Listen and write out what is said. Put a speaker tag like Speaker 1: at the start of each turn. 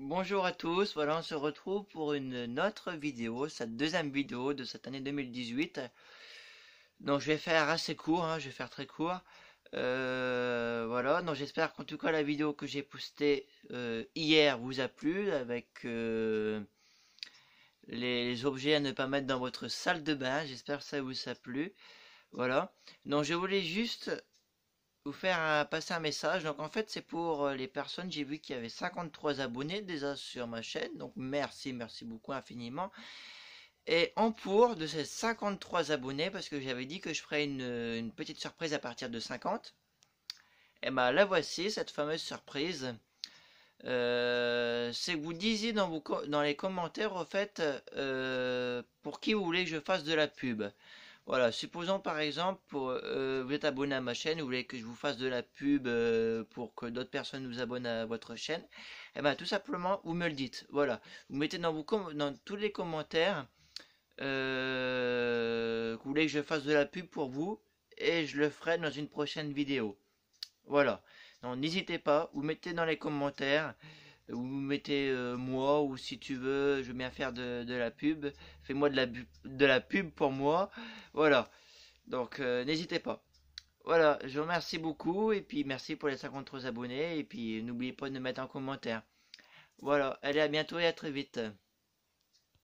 Speaker 1: Bonjour à tous, voilà on se retrouve pour une autre vidéo, cette deuxième vidéo de cette année 2018. Donc je vais faire assez court, hein, je vais faire très court. Euh, voilà, donc j'espère qu'en tout cas la vidéo que j'ai postée euh, hier vous a plu avec euh, les, les, objets à ne pas mettre dans votre salle de bain. J'espère que ça vous a plu. Voilà, donc je voulais juste faire euh, passer un message. Donc en fait c'est pour euh, les personnes, j'ai vu qu'il y avait 53 abonnés déjà sur ma chaîne. Donc merci, merci beaucoup infiniment. Et en pour de ces 53 abonnés, parce que j'avais dit que je ferais une, euh, petite surprise à partir de 50. Et eh ben la voici, cette fameuse surprise. c'est que vous disiez dans, vos, dans les commentaires, au fait, pour qui vous voulez que je fasse de la pub. Voilà, supposons par exemple, euh, vous êtes abonné à ma chaîne, vous voulez que je vous fasse de la pub euh, pour que d'autres personnes vous abonnent à votre chaîne, et eh bien tout simplement, vous me le dites. Voilà, vous mettez dans, vos dans tous les commentaires euh, que vous voulez que je fasse de la pub pour vous, et je le ferai dans une prochaine vidéo. Voilà, donc n'hésitez pas, vous mettez dans les commentaires vous mettez euh, moi ou si tu veux je vais bien faire de, la pub fais-moi de la, de la pub pour moi voilà donc euh, n'hésitez pas voilà je vous remercie beaucoup et puis merci pour les 53 abonnés et puis n'oubliez pas de mettre un commentaire voilà allez à bientôt et à très vite